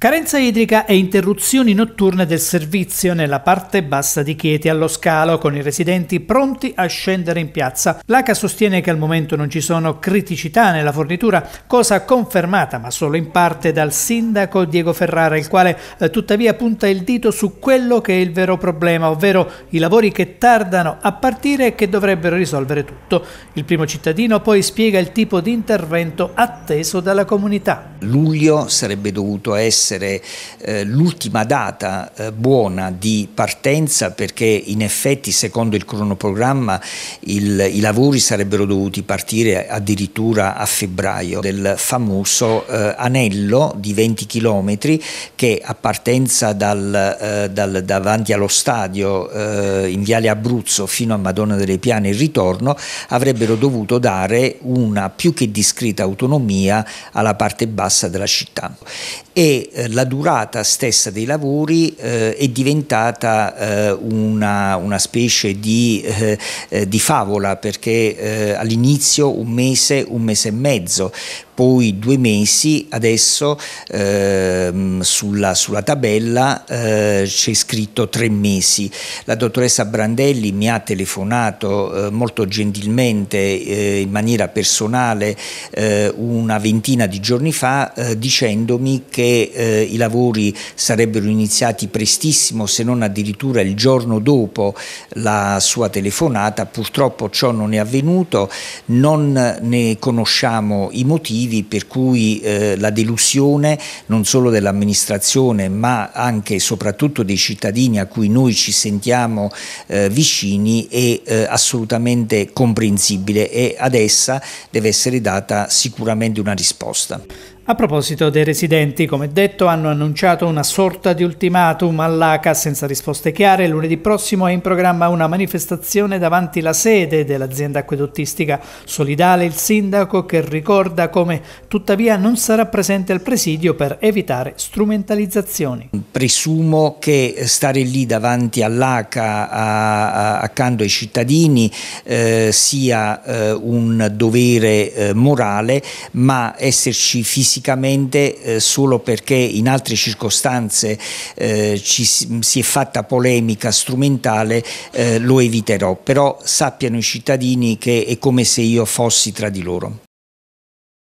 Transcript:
Carenza idrica e interruzioni notturne del servizio nella parte bassa di Chieti allo scalo, con i residenti pronti a scendere in piazza. L'ACA sostiene che al momento non ci sono criticità nella fornitura, cosa confermata ma solo in parte dal sindaco Diego Ferrara, il quale eh, tuttavia punta il dito su quello che è il vero problema, ovvero i lavori che tardano a partire e che dovrebbero risolvere tutto. Il primo cittadino poi spiega il tipo di intervento atteso dalla comunità. Luglio sarebbe dovuto essere essere eh, l'ultima data eh, buona di partenza perché in effetti secondo il cronoprogramma il, i lavori sarebbero dovuti partire addirittura a febbraio del famoso eh, anello di 20 km che a partenza dal, eh, dal, davanti allo stadio eh, in Viale Abruzzo fino a Madonna delle Piane e il ritorno avrebbero dovuto dare una più che discreta autonomia alla parte bassa della città e eh, eh, la durata stessa dei lavori eh, è diventata eh, una, una, specie di, eh, eh di favola perché eh, all'inizio un mese, un mese e mezzo, poi due mesi adesso ehm, sulla, sulla, tabella eh, c'è scritto tre mesi. La dottoressa Brandelli mi ha telefonato eh, molto gentilmente eh, in maniera personale eh, una ventina di giorni fa eh, dicendomi che eh, i lavori sarebbero iniziati prestissimo se non addirittura il giorno dopo la sua telefonata. Purtroppo ciò non è avvenuto, non ne conosciamo i motivi motivi per cui eh, la delusione non solo dell'amministrazione ma anche e soprattutto dei cittadini a cui noi ci sentiamo eh, vicini è eh, assolutamente comprensibile e ad essa deve essere data sicuramente una risposta. A proposito dei residenti, come detto, hanno annunciato una sorta di ultimatum all'ACA senza risposte chiare. Lunedì prossimo è in programma una manifestazione davanti la sede dell'azienda acquedottistica solidale. Il sindaco che ricorda come tuttavia non sarà presente al presidio per evitare strumentalizzazioni. Presumo che stare lì davanti all'ACA accanto ai cittadini eh, sia eh, un dovere eh, morale, ma esserci fisicamente fisicamente eh, solo perché in altre circostanze eh, ci si è fatta polemica strumentale, eh, lo eviterò, però sappiano i cittadini che è come se io fossi tra di loro.